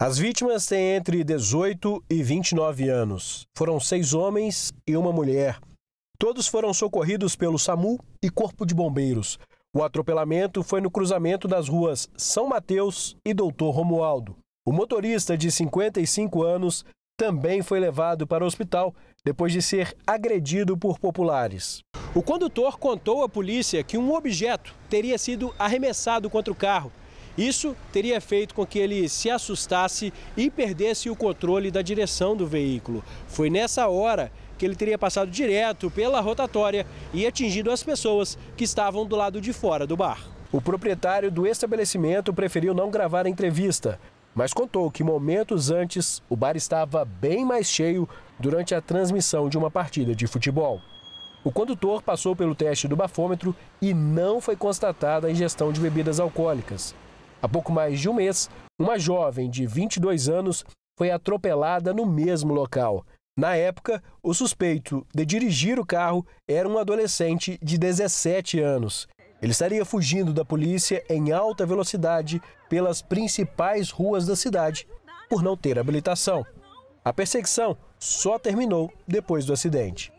As vítimas têm entre 18 e 29 anos. Foram seis homens e uma mulher. Todos foram socorridos pelo SAMU e Corpo de Bombeiros. O atropelamento foi no cruzamento das ruas São Mateus e Doutor Romualdo. O motorista, de 55 anos, também foi levado para o hospital depois de ser agredido por populares. O condutor contou à polícia que um objeto teria sido arremessado contra o carro isso teria feito com que ele se assustasse e perdesse o controle da direção do veículo. Foi nessa hora que ele teria passado direto pela rotatória e atingido as pessoas que estavam do lado de fora do bar. O proprietário do estabelecimento preferiu não gravar a entrevista, mas contou que momentos antes o bar estava bem mais cheio durante a transmissão de uma partida de futebol. O condutor passou pelo teste do bafômetro e não foi constatada a ingestão de bebidas alcoólicas. Há pouco mais de um mês, uma jovem de 22 anos foi atropelada no mesmo local. Na época, o suspeito de dirigir o carro era um adolescente de 17 anos. Ele estaria fugindo da polícia em alta velocidade pelas principais ruas da cidade por não ter habilitação. A perseguição só terminou depois do acidente.